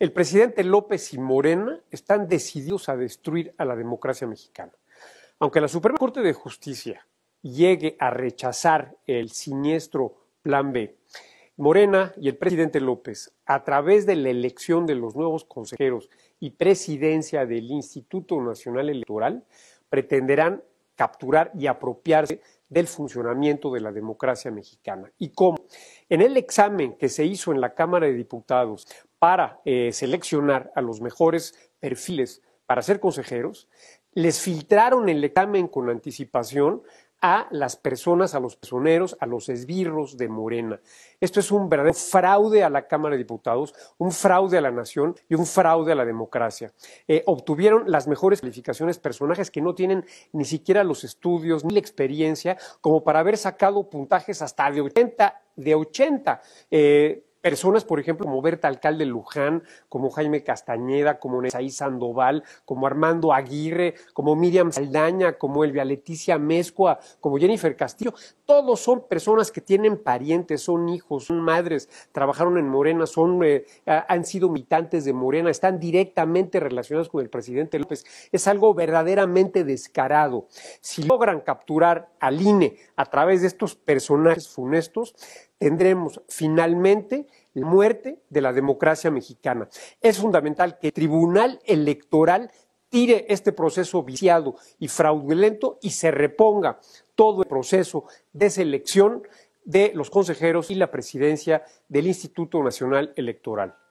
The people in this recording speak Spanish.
El presidente López y Morena están decididos a destruir a la democracia mexicana. Aunque la Suprema Corte de Justicia llegue a rechazar el siniestro Plan B, Morena y el presidente López, a través de la elección de los nuevos consejeros y presidencia del Instituto Nacional Electoral, pretenderán capturar y apropiarse del funcionamiento de la democracia mexicana. ¿Y cómo? En el examen que se hizo en la Cámara de Diputados para eh, seleccionar a los mejores perfiles para ser consejeros, les filtraron el examen con anticipación a las personas, a los personeros, a los esbirros de Morena. Esto es un verdadero fraude a la Cámara de Diputados, un fraude a la nación y un fraude a la democracia. Eh, obtuvieron las mejores calificaciones personajes que no tienen ni siquiera los estudios ni la experiencia como para haber sacado puntajes hasta de 80 de 80 personas, por ejemplo, como Berta Alcalde Luján, como Jaime Castañeda, como Nesaí Sandoval, como Armando Aguirre, como Miriam Saldaña, como Elvia Leticia Mescua, como Jennifer Castillo, todos son personas que tienen parientes, son hijos, son madres, trabajaron en Morena, son, eh, han sido militantes de Morena, están directamente relacionados con el presidente López. Es algo verdaderamente descarado. Si logran capturar al INE a través de estos personajes funestos, tendremos finalmente la muerte de la democracia mexicana. Es fundamental que el Tribunal Electoral tire este proceso viciado y fraudulento y se reponga todo el proceso de selección de los consejeros y la presidencia del Instituto Nacional Electoral.